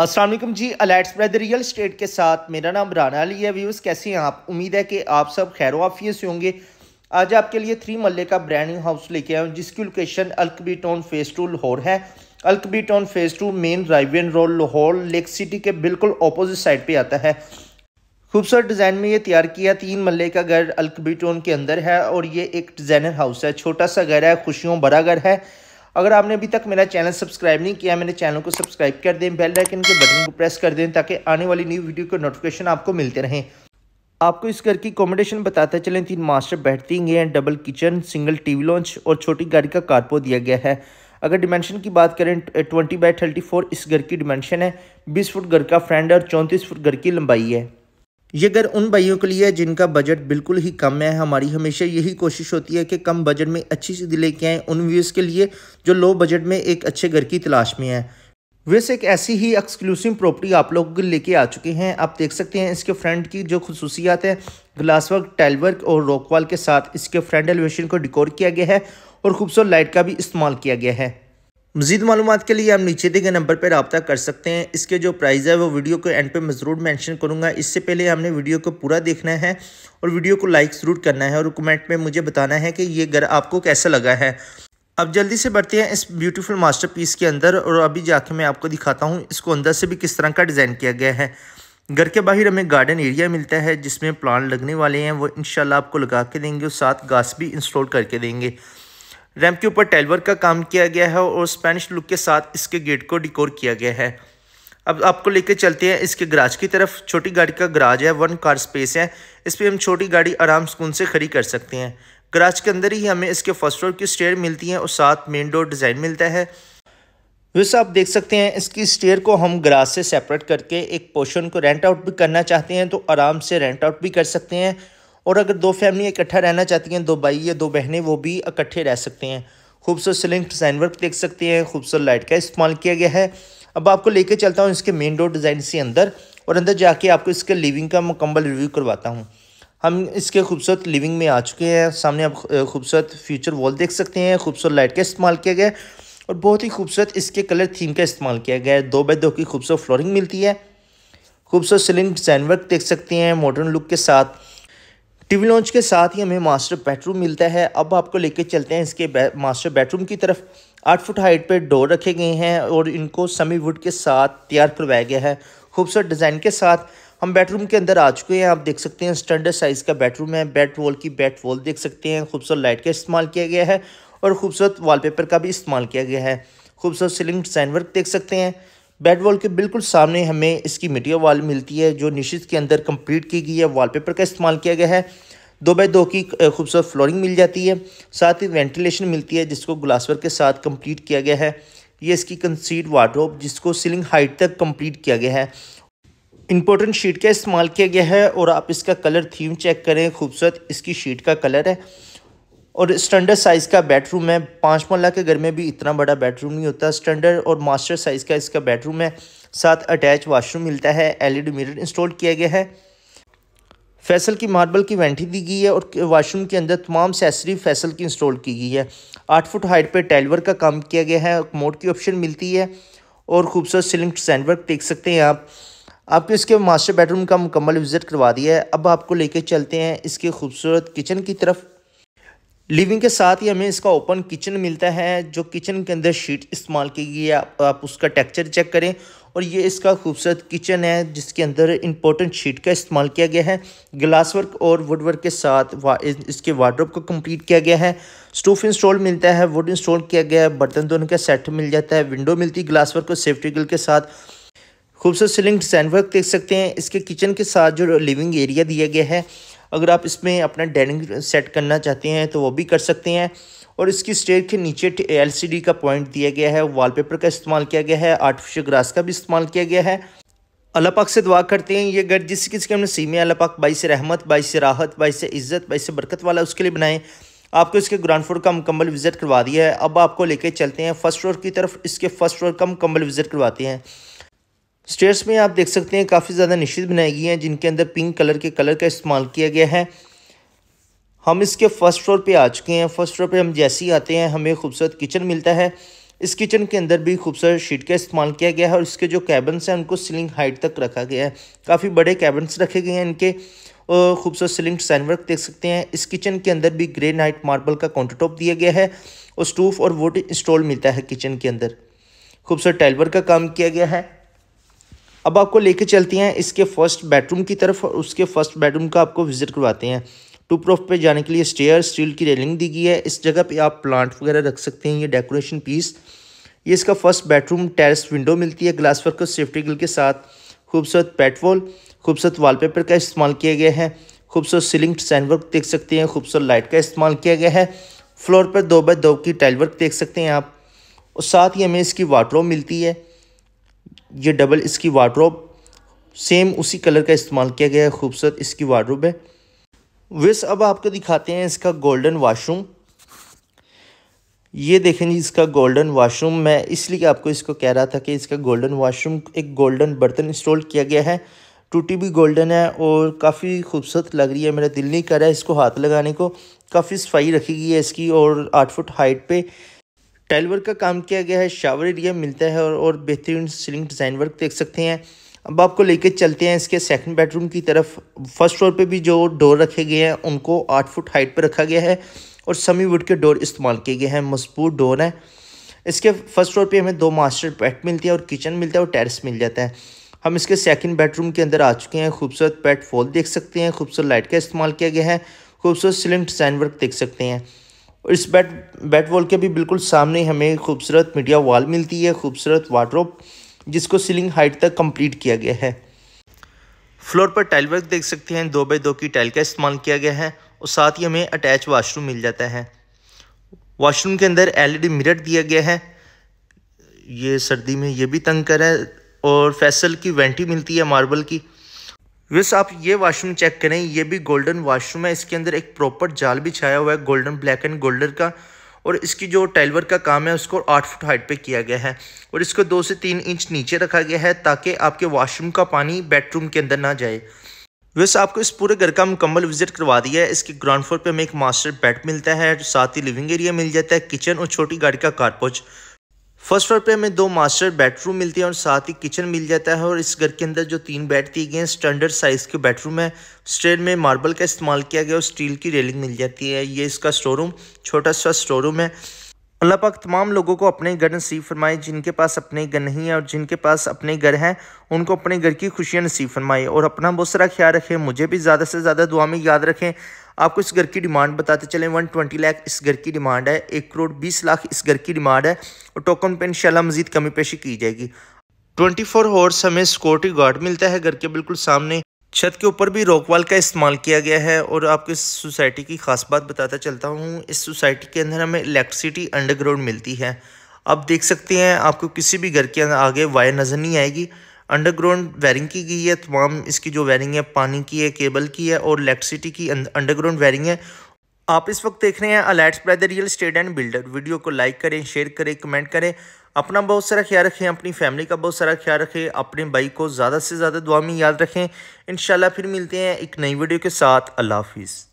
असलम जी अलाइट्स brother real estate के साथ मेरा नाम राना अली है व्यूज़ कैसे हैं आप उम्मीद है कि आप सब खैर वाफियस होंगे आज आपके लिए थ्री मल्ले का ब्रांड न्यू हाउस लेके आया हूँ जिसकी लोकेशन अल्कबी टाउन फेस टू लाहौर है अल्कबी town phase two main Raiwind road Lahore lake city के बिल्कुल अपोजिट साइड पर आता है खूबसूरत डिज़ाइन में ये तैयार किया तीन मल्ले का घर अल्कबी टाउन के अंदर है और ये एक डिज़ाइनर हाउस है छोटा सा घर है खुशियों बड़ा घर है अगर आपने अभी तक मेरा चैनल सब्सक्राइब नहीं किया मेरे चैनल को सब्सक्राइब कर दें बेल आइकन के बटन को प्रेस कर दें ताकि आने वाली न्यू वीडियो के नोटिफिकेशन आपको मिलते रहें आपको इस घर की अकोमोडेशन बताते चलें तीन मास्टर बैठती हैं double kitchen single TV lounge और छोटी गाड़ी का कारपो दिया गया है अगर डिमेंशन की बात करें ट्वेंटी बाई थर्टी फोर इस घर की डिमेंशन है बीस फुट घर का फ्रंट और चौंतीस फुट घर की लंबाई है ये घर उन भाइयों के लिए है जिनका बजट बिल्कुल ही कम है हमारी हमेशा यही कोशिश होती है कि कम बजट में अच्छी दिले लेके आएँ उन व्यूज़ के लिए जो लो बजट में एक अच्छे घर की तलाश में है वैसे एक ऐसी ही एक्सक्लूसिव प्रॉपर्टी आप लोग लेके आ चुके हैं आप देख सकते हैं इसके फ्रंट की जो खसूसियात है ग्लास वर्क टाइल वर्क और रॉकवाल के साथ इसके फ्रंट एलिवेशन को डिकोर किया गया है और खूबसूरत लाइट का भी इस्तेमाल किया गया है मजीद मालूम के लिए आप नीचे दिए गए नंबर पर रबता कर सकते हैं इसके जो प्राइस है वो वीडियो को एंड पे मैं ज़रूर मैंशन करूँगा इससे पहले हमने वीडियो को पूरा देखना है और वीडियो को लाइक ज़रूर करना है और कमेंट में मुझे बताना है कि ये घर आपको कैसा लगा है अब जल्दी से बढ़ते हैं इस ब्यूटीफुल मास्टरपीस के अंदर और अभी जाके मैं आपको दिखाता हूँ इसको अंदर से भी किस तरह का डिज़ाइन किया गया है घर के बाहर हमें गार्डन एरिया मिलता है जिसमें प्लांट लगने वाले हैं वो इन आपको लगा के देंगे और साथ घास भी इंस्टॉल करके देंगे रैम के ऊपर टेलवर्क का काम किया गया है और स्पेनिश लुक के साथ इसके गेट को डिकोर किया गया है अब आपको लेके चलते हैं इसके गराज की तरफ छोटी गाड़ी का गराज है वन कार स्पेस है इस पर हम छोटी गाड़ी आराम सुकून से खड़ी कर सकते हैं गराज के अंदर ही हमें इसके फर्स्ट फ्लोर की स्टेयर मिलती है और साथ मेन डोर डिज़ाइन मिलता है वैसे आप देख सकते हैं इसकी स्टेयर को हम ग्राज से सेपरेट करके एक पोर्शन को रेंट आउट भी करना चाहते हैं तो आराम से रेंट आउट भी कर सकते हैं और अगर दो फैमिली इकट्ठा रहना चाहती हैं दो भाई या दो बहनें वो भी इकट्ठे रह सकते हैं खूबसूरत सिलिंग डिज़ाइन वर्क देख सकते हैं खूबसूरत लाइट का इस्तेमाल किया गया है अब आपको लेके चलता हूँ इसके मेन डोर डिज़ाइन से अंदर और अंदर जाके आपको इसके लिविंग का मुकम्मल रिव्यू करवाता हूँ हम इसके खूबसूरत लिविंग में आ चुके हैं सामने आप खूबसूरत फ्यूचर वॉल देख सकते हैं खूबसूरत लाइट का इस्तेमाल किया गया है और बहुत ही खूबसूरत इसके कलर थीम का इस्तेमाल किया गया है दो बाई दो की खूबसूरत फ्लोरिंग मिलती है खूबसूरत सिलिंग डिज़ाइन वर्क देख सकते हैं मॉडर्न लुक के साथ टीवी लॉन्च के साथ ही हमें मास्टर बेडरूम मिलता है अब आपको लेके चलते हैं इसके मास्टर बेडरूम की तरफ आठ फुट हाइट पे डोर रखे गए हैं और इनको समी वुड के साथ तैयार करवाया गया है खूबसूरत डिज़ाइन के साथ हम बेडरूम के अंदर आ चुके हैं आप देख सकते हैं स्टैंडर्ड साइज़ का बेडरूम है बेड वॉल की बेड वॉल देख सकते हैं खूबसूरत लाइट का इस्तेमाल किया गया है और खूबसूरत वॉलपेपर का भी इस्तेमाल किया गया है खूबसूरत सीलिंग डिज़ाइन वर्क देख सकते हैं बेड वॉल के बिल्कुल सामने हमें इसकी मिटिया वाल मिलती है जो निश्चित के अंदर कंप्लीट की गई है वॉलपेपर का इस्तेमाल किया गया है दो बाई दो की खूबसूरत फ्लोरिंग मिल जाती है साथ ही वेंटिलेशन मिलती है जिसको ग्लासवर के साथ कंप्लीट किया गया है ये इसकी कंसीड वार्ड्रोब जिसको सीलिंग हाइट तक कंप्लीट किया गया है इंपॉर्टेंट शीट का इस्तेमाल किया गया है और आप इसका कलर थीम चेक करें खूबसूरत इसकी शीट का कलर है और स्टैंडर्ड साइज़ का बेडरूम है पाँच मल्ला के घर में भी इतना बड़ा बेडरूम नहीं होता स्टैंडर्ड और मास्टर साइज़ का इसका बेडरूम है साथ अटैच वाशरूम मिलता है एलईडी मिरर इंस्टॉल किया गया है फैसल की मार्बल की वेंटी दी गई है और वाशरूम के अंदर तमाम सेसरी फैसल की इंस्टॉल की गई है आठ फुट हाइट पर टेलवर का काम किया गया है मोड की ऑप्शन मिलती है और खूबसूरत सीलिंग सैंडवर्क देख सकते हैं आप आपके इसके मास्टर बेडरूम का मुकम्मल विज़िट करवा दिया है अब आपको लेके चलते हैं इसके खूबसूरत किचन की तरफ लिविंग के साथ ही हमें इसका ओपन किचन मिलता है जो किचन के अंदर शीट इस्तेमाल की गई है आप उसका टेक्चर चेक करें और ये इसका खूबसूरत किचन है जिसके अंदर इंपॉर्टेंट शीट का इस्तेमाल किया गया है ग्लास वर्क और वुड वर्क के साथ वा, इसके वार्ड्रोप को कंप्लीट किया गया है स्टोव इंस्टॉल मिलता है वुड इंस्टॉल किया गया है बर्तन धोने का सेट मिल जाता है विंडो मिलती है ग्लास वर्क और सेफ्टी गिल के साथ खूबसूरत सीलिंग डिजाइन वर्क देख सकते हैं इसके किचन के साथ जो लिविंग एरिया दिया गया है अगर आप इसमें अपना डेनिंग सेट करना चाहते हैं तो वो भी कर सकते हैं और इसकी स्टेयर के नीचे एल का पॉइंट दिया गया है वॉलपेपर का इस्तेमाल किया गया है आर्टिफिशियल ग्रास का भी इस्तेमाल किया गया है अल्लाह पाक से दुआ करते हैं ये घर जिस किसी के हमने सीमे अल्लाह पाक बाई से रहमत बाई से राहत बाई से इज़्ज़त बाई से बरकत वाला उसके लिए बनाएं आपको इसके ग्राउंड फ्लोर का मुकम्मल विज़िट करवा दिया है अब आपको लेके चलते हैं फर्स्ट फ्लोर की तरफ इसके फर्स्ट फ्लोर का मुकम्मल विज़िट करवाते हैं स्टेयर्स में आप देख सकते हैं काफ़ी ज़्यादा निश्चित बनाई गई हैं जिनके अंदर पिंक कलर के कलर का इस्तेमाल किया गया है हम इसके फर्स्ट फ्लोर पे आ चुके हैं फर्स्ट फ्लोर पे हम जैसे ही आते हैं हमें खूबसूरत किचन मिलता है इस किचन के अंदर भी खूबसूरत शीट का इस्तेमाल किया गया है और इसके जो कैबन्स हैं उनको सीलिंग हाइट तक रखा गया है काफ़ी बड़े कैबन्स रखे गए हैं इनके खूबसूरत सीलिंग डिजाइन वर्क देख सकते हैं इस किचन के अंदर भी ग्रे नाइट मार्बल का काउंटर टॉप दिया गया है और स्टूफ और वुड इंस्टॉल मिलता है किचन के अंदर खूबसूरत टाइलवर का काम किया गया है अब आपको लेके चलते हैं इसके फर्स्ट बेडरूम की तरफ और उसके फर्स्ट बेडरूम का आपको विजिट करवाते हैं टू प्रोफ पे जाने के लिए स्टेयर स्टील की रेलिंग दी गई है इस जगह पे आप प्लांट वगैरह रख सकते हैं ये डेकोरेशन पीस ये इसका फर्स्ट बेडरूम टेरेस विंडो मिलती है ग्लास वर्क और सेफ्टी गिल के साथ खूबसूरत पेटवॉल खूबसूरत वॉलपेपर का इस्तेमाल किया गया है खूबसूरत सीलिंग सैन वर्क देख सकते हैं खूबसूरत लाइट का इस्तेमाल किया गया है फ्लोर पर दो बाय दो की टाइल वर्क देख सकते हैं आप और साथ ही हमें इसकी वाटरो मिलती है ये डबल इसकी वार्ड्रोब सेम उसी कलर का इस्तेमाल किया गया है खूबसूरत इसकी वार्ड्रोब है वेस अब आपको दिखाते हैं इसका गोल्डन वाशरूम ये देखें जी इसका गोल्डन वाशरूम मैं इसलिए आपको इसको कह रहा था कि इसका गोल्डन वाशरूम एक गोल्डन बर्तन इंस्टॉल किया गया है टूटी भी गोल्डन है और काफ़ी खूबसूरत लग रही है मेरा दिल नहीं कर रहा है इसको हाथ लगाने को काफ़ी सफाई रखी गई है इसकी और आठ फुट हाइट पे टाइल वर्क का काम किया गया है शावर एरिया मिलता है और, और बेहतरीन सीलिंग डिज़ाइन वर्क देख सकते हैं अब आपको लेके चलते हैं इसके सेकंड बेडरूम की तरफ फर्स्ट फ्लोर पे भी जो डोर रखे गए हैं उनको आठ फुट हाइट पर रखा गया है और समी वुड के डोर इस्तेमाल किए गए हैं मजबूत डोर हैं इसके फर्स्ट फ्लोर पर हमें दो मास्टर बेड मिलती है और किचन मिलता है और टेरिस मिल जाता है हम इसके सेकंड बेडरूम के अंदर आ चुके हैं खूबसूरत बेड फॉल देख सकते हैं खूबसूरत लाइट का इस्तेमाल किया गया है खूबसूरत सिलिंग डिज़ाइन वर्क देख सकते हैं और इस बैट बैट वॉल के भी बिल्कुल सामने हमें खूबसूरत मीडिया वॉल मिलती है खूबसूरत वाटरोप जिसको सीलिंग हाइट तक कंप्लीट किया गया है फ्लोर पर टाइल वर्क देख सकते हैं दो बाई दो की टाइल का इस्तेमाल किया गया है और साथ ही हमें अटैच वाशरूम मिल जाता है वाशरूम के अंदर एलईडी मिरर दिया गया है ये सर्दी में ये भी तंग कर है और फैसल की वेंटी मिलती है मार्बल की वैसे आप ये वाशरूम चेक करें ये भी गोल्डन वाशरूम है इसके अंदर एक प्रॉपर जाल भी छाया हुआ है गोल्डन ब्लैक एंड गोल्डन का और इसकी जो टाइलवर का काम है उसको आठ फुट हाइट पे किया गया है और इसको दो से तीन इंच नीचे रखा गया है ताकि आपके वाशरूम का पानी बेडरूम के अंदर ना जाए वैसे आपको इस पूरे घर का मुकम्मल विजिट करवा दिया है इसके ग्राउंड फ्लोर पर हमें एक मास्टर बेड मिलता है साथ ही लिविंग एरिया मिल जाता है किचन और छोटी गाड़ी का कारपोच फर्स्ट फ्लोर पे हमें दो मास्टर बेडरूम मिलती है और साथ ही किचन मिल जाता है और इस घर के अंदर जो तीन बेड दिए गए हैं स्टैंडर्ड साइज़ के बेडरूम है स्टेड में मार्बल का इस्तेमाल किया गया और स्टील की रेलिंग मिल जाती है ये इसका स्टोर रूम छोटा सा स्टोर रूम है अल्लाह पाक तमाम लोगों को अपने घर नसीब फरमाए जिनके पास अपने घर नहीं है और जिनके पास अपने घर हैं उनको अपने घर की खुशियाँ नसीब फरमाए और अपना बहुत सारा ख्याल रखें मुझे भी ज़्यादा से ज़्यादा दुआ में याद रखें आपको इस घर की डिमांड बताते चले वन ट्वेंटी लाख इस घर की डिमांड है एक करोड़ बीस लाख इस घर की डिमांड है और टोकन पे इनशाला मजीद कमी पेशी की जाएगी ट्वेंटी फोर हॉर्स हमें सिक्योरिटी गार्ड मिलता है घर के बिल्कुल सामने छत के ऊपर भी रोकवाल का इस्तेमाल किया गया है और आपको इस सोसाइटी की ख़ास बात बताता चलता हूँ इस सोसाइटी के अंदर हमें इलेक्ट्रिसिटी अंडरग्राउंड मिलती है आप देख सकते हैं आपको किसी भी घर के आगे वायर नज़र नहीं आएगी अंडरग्राउंड वायरिंग की गई है तमाम इसकी जो वायरिंग है पानी की है केबल की है और इलेक्ट्रिसिटी की अंडरग्राउंड वायरिंग है आप इस वक्त देख रहे हैं अलाइट्स by the real estate and builder video को लाइक करें शेयर करें कमेंट करें अपना बहुत सारा ख्याल रखें अपनी फैमिली का बहुत सारा ख्याल रखें अपने भाई को ज़्यादा से ज़्यादा दुआ में याद रखें इन फिर मिलते हैं एक नई वीडियो के साथ अल्लाह हाफिज़